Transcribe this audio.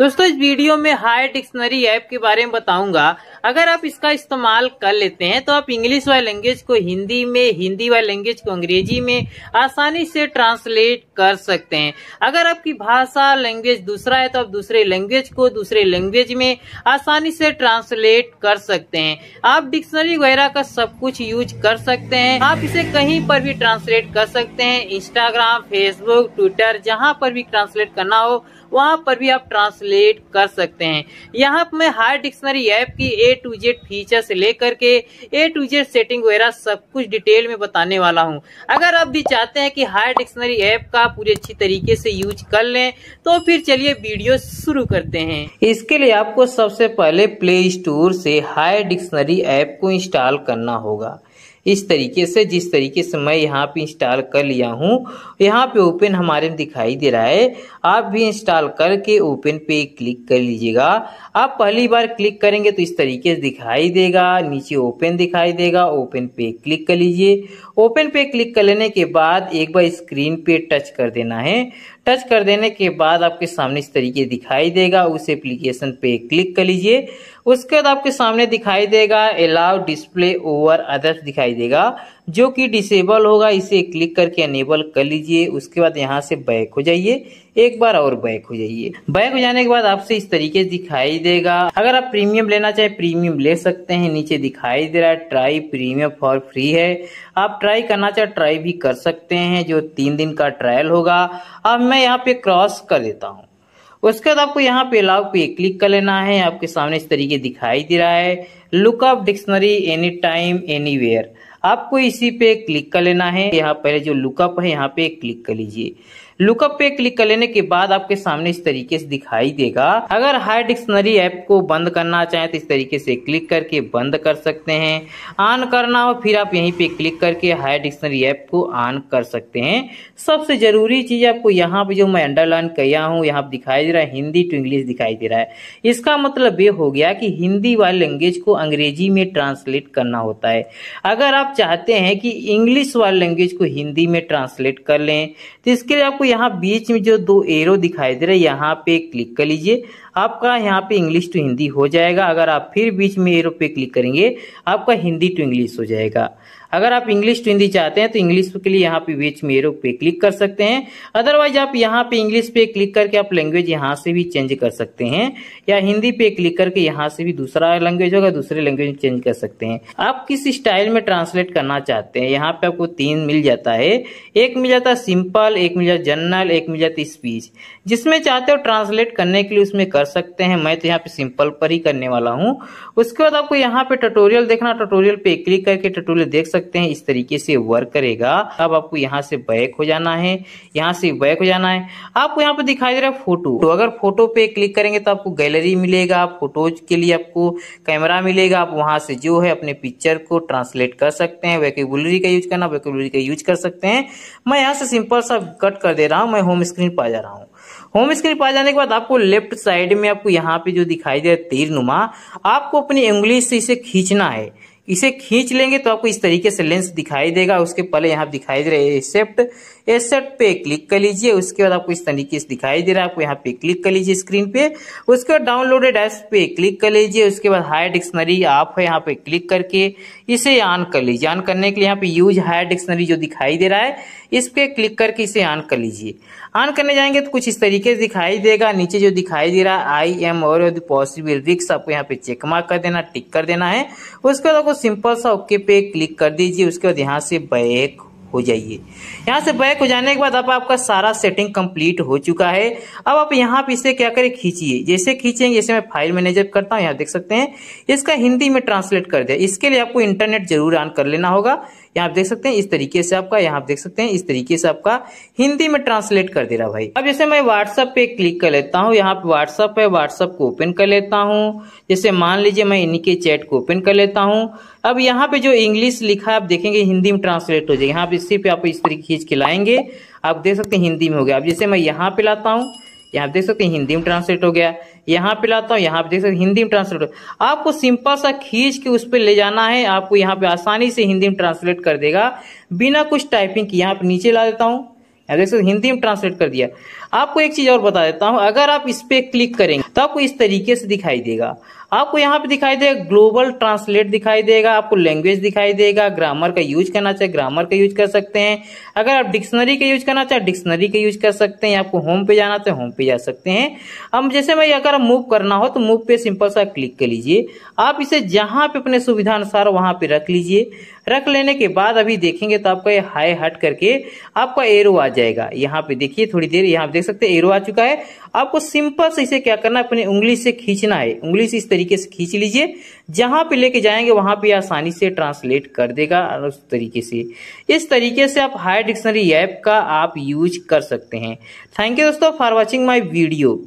दोस्तों इस वीडियो में हाई डिक्शनरी ऐप के बारे में बताऊंगा अगर आप इसका इस्तेमाल कर लेते हैं तो आप इंग्लिश वाली लैंग्वेज को हिंदी में हिंदी वाली लैंग्वेज को अंग्रेजी में आसानी से ट्रांसलेट कर सकते हैं अगर आपकी भाषा लैंग्वेज दूसरा है तो आप दूसरे लैंग्वेज को दूसरे लैंग्वेज में आसानी से ट्रांसलेट कर सकते हैं आप डिक्शनरी वगैरह का सब कुछ यूज कर सकते हैं आप इसे कहीं पर भी ट्रांसलेट कर सकते हैं इंस्टाग्राम फेसबुक ट्विटर जहाँ पर भी ट्रांसलेट करना हो वहाँ पर भी आप ट्रांसलेट कर सकते हैं यहाँ मैं हाई डिक्शनरी ऐप की एट टू जेड फीचर से लेकर के ए टू जेड सेटिंग वगैरह सब कुछ डिटेल में बताने वाला हूँ अगर आप भी चाहते हैं कि हायर डिक्शनरी ऐप का पूरी अच्छी तरीके से यूज कर लें तो फिर चलिए वीडियो शुरू करते हैं इसके लिए आपको सबसे पहले प्ले स्टोर से हायर डिक्शनरी ऐप को इंस्टॉल करना होगा इस तरीके से जिस तरीके से मैं यहाँ पे इंस्टॉल कर लिया हूँ यहाँ पे ओपन हमारे दिखाई दे रहा है आप भी इंस्टॉल करके ओपन पे क्लिक कर लीजिएगा आप पहली बार क्लिक करेंगे तो इस तरीके से दिखाई देगा नीचे ओपन दिखाई देगा ओपन पे क्लिक कर लीजिए ओपन पे क्लिक कर लेने के बाद एक बार स्क्रीन पे टच कर देना है टच कर देने के बाद आपके सामने इस तरीके दिखाई देगा उस एप्लीकेशन पे क्लिक कर लीजिए उसके बाद आपके सामने दिखाई देगा अलाउ डिस्प्ले ओवर अदर्स दिखाई देगा जो कि डिसेबल होगा इसे क्लिक करके अनेबल कर लीजिए उसके बाद यहाँ से बैक हो जाइए एक बार और बैक हो जाइए बैक हो जाने के बाद आपसे इस तरीके दिखाई देगा अगर आप प्रीमियम लेना चाहे प्रीमियम ले सकते हैं नीचे दिखाई दे रहा है ट्राई प्रीमियम फॉर फ्री है आप ट्राई करना चाहे ट्राई भी कर सकते हैं जो तीन दिन का ट्रायल होगा अब मैं यहाँ पे क्रॉस कर देता हूँ उसके बाद आपको यहाँ पे अलाउ पे क्लिक कर लेना है आपके सामने इस तरीके दिखाई दे रहा है look up dictionary anytime anywhere आपको इसी पे क्लिक कर लेना है यहाँ पहले जो लुकअप है यहाँ पे क्लिक कर लीजिए लुकअप पे क्लिक कर लेने के बाद आपके सामने इस तरीके से दिखाई देगा अगर हाई डिक्शनरी ऐप को बंद करना चाहें तो इस तरीके से क्लिक करके बंद कर सकते हैं ऑन करना हो फिर आप यहीं पे क्लिक करके हाई डिक्शनरी ऐप को ऑन कर सकते हैं सबसे जरूरी चीज आपको यहाँ पे जो मैं अंडरलाइन किया हूँ यहाँ पे दिखाई दे रहा है हिंदी टू इंग्लिश दिखाई दे रहा है इसका मतलब ये हो गया कि हिंदी वाले लैंग्वेज को अंग्रेजी में ट्रांसलेट करना होता है अगर आप चाहते हैं कि इंग्लिश वाले लैंग्वेज को हिंदी में ट्रांसलेट कर लें तो इसके लिए आपको यहाँ बीच में जो दो एरो दिखाई दे रहे हैं यहाँ पे क्लिक कर लीजिए आपका यहाँ पे इंग्लिश टू हिंदी हो जाएगा अगर आप फिर बीच में एरो पे क्लिक करेंगे आपका हिंदी टू इंग्लिश हो जाएगा अगर आप इंग्लिश टू हिंदी चाहते हैं तो इंग्लिश के लिए यहाँ पे बीच में एरो पे क्लिक कर सकते हैं अदरवाइज आप यहाँ पे इंग्लिश पे क्लिक करके आप लैंग्वेज यहाँ से भी चेंज कर सकते हैं या हिंदी पे क्लिक करके यहाँ से भी दूसरा लैंग्वेज होगा दूसरे लैंग्वेज में चेंज कर सकते हैं आप किस स्टाइल में ट्रांसलेट करना चाहते हैं यहाँ पे आपको तीन मिल जाता है एक मिल जाता सिंपल एक मिल जाता जनरल एक मिल जाती स्पीच जिसमें चाहते हो ट्रांसलेट करने के लिए उसमें कर सकते हैं मैं तो यहाँ पे सिंपल पर ही करने वाला हूँ उसके बाद आपको यहाँ पे ट्यूटोरियल देखना ट्यूटोरियल पे क्लिक करके ट्यूटोरियल देख सकते हैं इस तरीके से वर्क करेगा अब आपको यहाँ से बैक हो जाना है यहाँ से बैक हो जाना है आपको यहाँ पे दिखाई दे रहा है फोटो तो अगर फोटो पे क्लिक करेंगे तो आपको गैलरी मिलेगा फोटोज के लिए आपको कैमरा मिलेगा आप वहां से जो है अपने पिक्चर को ट्रांसलेट कर सकते हैं वेकेबुलरी का यूज करना वेकेबुलरी का यूज कर सकते हैं मैं यहाँ से सिंपल सा कट कर दे रहा हूँ मैं होम स्क्रीन पर आ जा रहा हूँ होम स्क्रीन पर जाने के बाद आपको लेफ्ट साइड में आपको यहाँ पे जो दिखाई दे तीर नुमा आपको अपनी उंगली से इसे खींचना है इसे खींच लेंगे तो आपको इस तरीके से लेंस दिखाई देगा उसके पहले यहाँ दिखाई दे रहा है एक्सेप्ट एक्सेप्ट पे क्लिक कर लीजिए उसके बाद आपको इस तरीके से दिखाई दे रहा है आपको यहाँ पे क्लिक कर लीजिए स्क्रीन पे उसके बाद डाउनलोडेड एप्स पे क्लिक कर लीजिए उसके बाद हायर डिक्शनरी आप है यहाँ पे क्लिक करके इसे ऑन कर लीजिए ऑन करने के लिए यहाँ पे यूज हायर डिक्शनरी जो दिखाई दे रहा है इस पे क्लिक करके इसे ऑन कर लीजिए ऑन करने जाएंगे तो कुछ इस तरीके से दिखाई देगा नीचे जो दिखाई दे रहा है आई एम और पॉसिबल रिक्स आपको यहाँ पे चेक कर देना टिक कर देना है उसके बाद आपको सिंपल सा ओके पे क्लिक कर दीजिए उसके बाद यहाँ से बैक हो जाइए यहाँ से बैक हो जाने के बाद अब आपका सारा सेटिंग कंप्लीट हो चुका है अब आप यहाँ पे इसे क्या करें खींचिए जैसे खींचेंगे जैसे मैं फाइल मैनेजर करता हूँ यहाँ देख सकते हैं इसका हिंदी में ट्रांसलेट कर दिया इसके लिए आपको इंटरनेट जरूर ऑन कर लेना होगा यहाँ आप देख सकते हैं इस तरीके से आपका यहाँ आप देख सकते हैं इस तरीके से आपका हिंदी में ट्रांसलेट कर दे रहा भाई अब जैसे मैं व्हाट्सअप पे क्लिक कर लेता हूँ यहाँ पे व्हाट्सअप है व्हाट्सअप को ओपन कर लेता हूँ जैसे मान लीजिए मैं इन्हीं के चैट को ओपन कर लेता हूँ अब यहाँ पे जो इंग्लिश लिखा है आप देखेंगे हिंदी में ट्रांसलेट हो जाएगा यहाँ पे इसी पे आप इस तरीके खींच के लाएंगे आप देख सकते हैं हिंदी में हो गया अब जैसे मैं यहाँ पे लाता हूँ यहाँ देख सकते हैं हिंदी में ट्रांसलेट हो गया यहाँ पे लाता हूँ यहाँ पे देख सकते हैं हिंदी में ट्रांसलेट हो आपको सिंपल सा खींच के उस पर ले जाना है आपको यहाँ पे आसानी से हिंदी में ट्रांसलेट कर देगा बिना कुछ टाइपिंग की यहाँ पे नीचे ला देता हूँ यहाँ देख सकते हिंदी में ट्रांसलेट कर दिया आपको एक चीज और बता देता हूं अगर आप इस पे क्लिक करेंगे तो आपको इस तरीके से दिखाई देगा आपको यहाँ पे दिखाई देगा ग्लोबल ट्रांसलेट दिखाई देगा आपको लैंग्वेज दिखाई देगा ग्रामर का यूज करना चाहे ग्रामर का यूज कर सकते हैं अगर आप डिक्शनरी का यूज करना चाहे डिक्शनरी का यूज कर सकते हैं आपको होम पे जाना चाहे होम पे जा सकते हैं अब जैसे मैं अगर मूव करना हो तो मूव पे सिंपल सा क्लिक कर लीजिए आप इसे जहां पे अपने सुविधा अनुसार वहां पे रख लीजिए रख लेने के बाद अभी देखेंगे तो आपका ये हाई हट करके आपका एरो आ जाएगा यहाँ पे देखिए थोड़ी देर यहाँ पे देख सकते हैं एरो आ चुका है आपको सिंपल से इसे क्या करना है अपने उंगली से खींचना है उंगली से इस तरीके से खींच लीजिए जहां पे लेके जाएंगे वहां पे आसानी से ट्रांसलेट कर देगा उस तरीके से इस तरीके से आप हायर डिक्शनरी ऐप का आप यूज कर सकते हैं थैंक यू दोस्तों फॉर वॉचिंग माई वीडियो